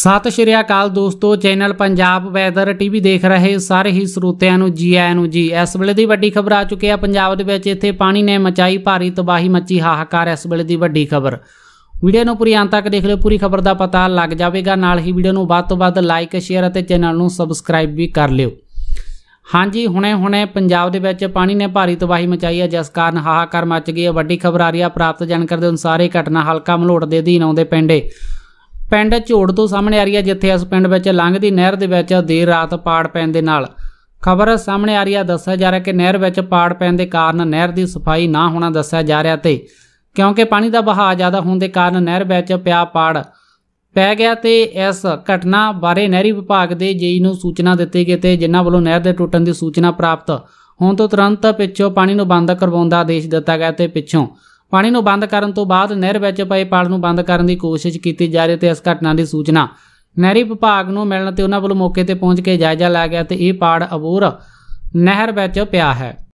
ਸਤਿ ਸ਼੍ਰੀ ਅਕਾਲ ਦੋਸਤੋ channel Punjab weather TV ਦੇਖ ਰਹੇ ਸਾਰੇ ਹੀ ਸਰੋਤਿਆਂ ਨੂੰ ਜੀ ਆਇਆਂ ਨੂੰ ਜੀ ਇਸ ਵੇਲੇ ਦੀ ਵੱਡੀ ਖਬਰ ਆ ਚੁੱਕੀ ਹੈ ਪੰਜਾਬ ਦੇ ਵਿੱਚ ਇੱਥੇ ਪਾਣੀ ਨੇ ਮਚਾਈ ਭਾਰੀ ਤਬਾਹੀ ਮੱਚੀ ਹਾਹਾਕਾਰ ਇਸ ਵੇਲੇ ਦੀ ਵੱਡੀ ਖਬਰ ਵੀਡੀਓ ਨੂੰ ਪੂਰੀ ਅੰਤ ਤੱਕ ਦੇਖ ਲਿਓ ਪੂਰੀ ਖਬਰ ਦਾ ਪਤਾ ਲੱਗ ਜਾਵੇਗਾ ਨਾਲ ਹੀ ਵੀਡੀਓ ਨੂੰ ਵੱਧ ਤੋਂ ਵੱਧ ਲਾਈਕ ਸ਼ੇਅਰ ਅਤੇ ਚੈਨਲ ਨੂੰ ਸਬਸਕ੍ਰਾਈਬ ਵੀ ਕਰ ਲਿਓ ਹਾਂਜੀ ਹੁਣੇ-ਹੁਣੇ ਪੰਜਾਬ ਦੇ ਵਿੱਚ ਪਾਣੀ ਨੇ ਭਾਰੀ ਤਬਾਹੀ ਮਚਾਈ ਹੈ ਜਿਸ ਕਾਰਨ ਹਾਹਾਕਾਰ ਮਚ ਗਈ ਹੈ ਵੱਡੀ ਖਬਰ ਆ ਰਹੀ ਹੈ ਪ੍ਰਾਪਤ ਜਾਣਕਾਰੀ ਦੇ ਅਨੁਸਾਰ ਇਹ ਘਟਨਾ ਹਲਕਾ ਮਲੋੜ ਦੇ ਅਧੀਨ ਆਉਂਦੇ ਪਿੰਡੇ ਪਿੰਡ ਝੋੜ ਤੋਂ ਸਾਹਮਣੇ ਆ ਰਹੀ ਹੈ ਜਿੱਥੇ ਇਸ ਪਿੰਡ ਵਿੱਚ ਲੰਘਦੀ ਨਹਿਰ ਦੇ ਵਿੱਚ ਦੇਰ ਰਾਤ ਪਾੜ ਪੈਣ ਦੇ ਨਾਲ ਖਬਰ ਸਾਹਮਣੇ ਆ ਰਹੀ ਹੈ ਦੱਸਿਆ ਜਾ ਰਿਹਾ ਕਿ ਨਹਿਰ ਵਿੱਚ ਪਾੜ ਪੈਣ ਦੇ ਕਾਰਨ ਨਹਿਰ ਦੀ ਸਫਾਈ ਨਾ ਹੋਣਾ ਦੱਸਿਆ ਜਾ ਰਿਹਾ ਤੇ ਕਿਉਂਕਿ ਪਾਣੀ ਦਾ ਵਹਾਅ ਜ਼ਿਆਦਾ ਹੋਣ ਦੇ ਕਾਰਨ ਨਹਿਰ ਵਿੱਚ ਪਿਆ ਪਾੜ ਪੈ ਗਿਆ ਤੇ ਇਸ ਘਟਨਾ ਬਾਰੇ ਨਹਿਰੀ ਵਿਭਾਗ ਦੇ ਜੇਈ ਨੂੰ ਸੂਚਨਾ ਦਿੱਤੀ ਗਈ ਤੇ ਜਿਨ੍ਹਾਂ ਵੱਲੋਂ ਨਹਿਰ ਦੇ ਟੁੱਟਣ ਦੀ ਸੂਚਨਾ ਪ੍ਰਾਪਤ ਹੋਣ ਤੋਂ ਤੁਰੰਤ ਪਿੱਛੋਂ ਪਾਣੀ ਨੂੰ ਬੰਦ ਕਰਵਾਉਣ ਦਾ ਆਦੇਸ਼ ਦਿੱਤਾ ਗਿਆ ਤੇ ਪਿੱਛੋਂ ਪਾਣੀ ਨੂੰ ਬੰਦ ਕਰਨ ਤੋਂ ਬਾਅਦ ਨਹਿਰ ਵਿੱਚ ਪਏ ਪਾਲ ਨੂੰ ਬੰਦ ਕਰਨ ਦੀ ਕੋਸ਼ਿਸ਼ ਕੀਤੀ ਜਾ ਰਹੀ ਤੇ ਇਸ ਘਟਨਾ ਦੀ ਸੂਚਨਾ ਨਹਿਰੀ ਵਿਭਾਗ ਨੂੰ ਮਿਲਣ ਤੇ ਉਹਨਾਂ ਵੱਲੋਂ ਮੌਕੇ ਤੇ ਪਹੁੰਚ ਕੇ ਜਾਇਜ਼ਾ ਲਿਆ ਗਿਆ ਤੇ ਇਹ ਪਾੜ ਅਬੂਰ ਨਹਿਰ ਵਿੱਚ ਪਿਆ ਹੈ